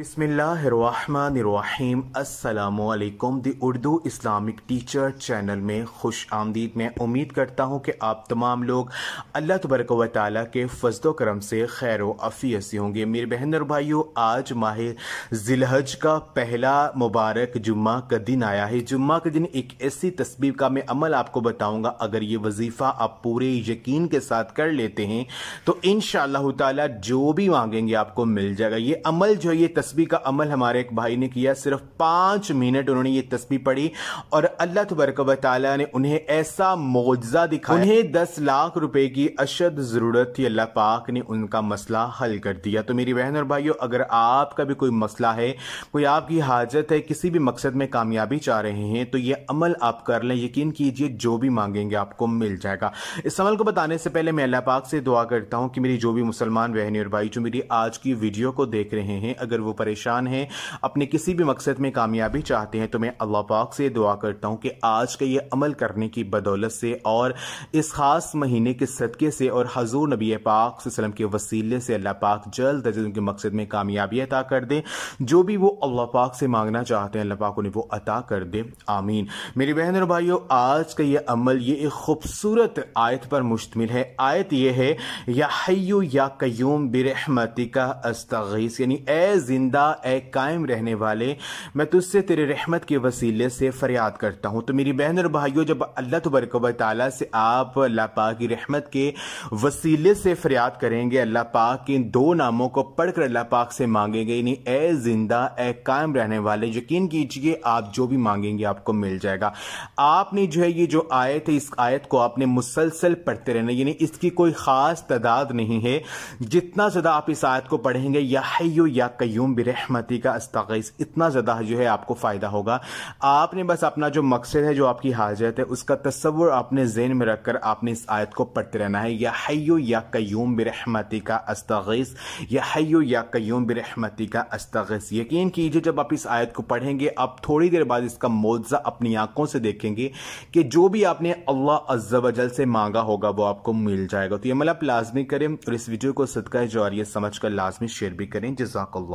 बिसमीम असलकुम the Urdu Islamic teacher channel में खुश आमदीद मैं उम्मीद करता हूँ कि आप तमाम लोग अल्लाह तबरक व के फजलो करम से खैर अफियत से होंगे मेरे बहन और भाइयों आज माह जिलहज का पहला मुबारक जुम्मा का दिन आया है जुम्मा के दिन एक ऐसी तस्वीर का मैं अमल आपको बताऊँगा अगर ये वजीफ़ा आप पूरे यकीन के साथ कर लेते हैं तो इन ताला जो भी मांगेंगे आपको मिल जाएगा ये अमल जो ये तस्बी का अमल हमारे एक भाई ने किया सिर्फ पांच मिनट उन्होंने ये तस्बी पढ़ी और अल्लाह तबरक ने उन्हें ऐसा मुआवजा दिखाया उन्हें दस लाख रुपए की अशद ज़रूरत थी अल्लाह पाक ने उनका मसला हल कर दिया तो मेरी बहन और भाइयों अगर आपका भी कोई मसला है कोई आपकी हाजत है किसी भी मकसद में कामयाबी चाह रहे हैं तो ये अमल आप कर लें यकीन कीजिए जो भी मांगेंगे आपको मिल जाएगा इस अमल को बताने से पहले मैं अल्लाह पाक से दुआ करता हूँ कि मेरी जो भी मुसलमान बहनी और भाई जो मेरी आज की वीडियो को देख रहे हैं अगर वो परेशान हैं अपने किसी भी मकसद में कामयाबी चाहते हैं तो मैं अल्लाह पाक से दुआ करता हूँ कि आज का ये अमल करने की बदौलत से और इस ख़ास महीने के सदक़े से और हजूर नबी पाक वसलम के वसीले से अल्लाह पाक जल्द अज उनके मकसद में कामयाबी अता कर दें जो भी वो अल्लाह पाक से मांगना चाहते हैं अल्लाह पाक उन्हें वो अता कर दे आमीन मेरी बहन और भाइयों आज का ये अमल ये एक खूबसूरत आयत पर मुश्तमिल है आयत यह है या हयो या कयूम का अस्तगीस यानी ए जिंद जिंदा ए कायम रहने वाले मैं तुझसे तेरे रहमत के वसीले से फरियाद करता हूँ तो मेरी बहन और भाइयों जब अल्लाह तबरक वाली से आप अल्लाह पाक की रहमत के वसीले से फरियाद करेंगे अल्लाह पाक के इन दो नामों को पढ़कर अल्लाह पाक से मांगेंगे यानी ए जिंदा ए कायम रहने वाले यकीन कीजिए आप जो भी मांगेंगे आपको मिल जाएगा आपने जो है ये जो आयत है इस आयत को आपने मुसलसल पढ़ते रहना यानी इसकी कोई खास तादाद नहीं है जितना ज़्यादा आप इस आयत को पढ़ेंगे या हयो या कयूम बरहमती का अस्तगैस इतना ज़्यादा जो है आपको फ़ायदा होगा आपने बस अपना जो मकसद है जो आपकी हाजत है उसका तस्वुर आपने जेन में रखकर आपने इस आयत को पढ़ते रहना है या हयो या कयूम बरहमती का अस्तगैस या हयो या कयूम बरहमती का अस्तगैस यकीन कीजिए जब आप इस आयत को पढ़ेंगे आप थोड़ी देर बाद इसका मुआवजा अपनी आंखों से देखेंगे कि जो भी आपने अल्लाह अज्जल से मांगा होगा वो आपको मिल जाएगा तो ये मतलब आप लाजमी करें और इस वीडियो को सदका जौरियत समझ कर लाजमी शेयर भी करें जजाक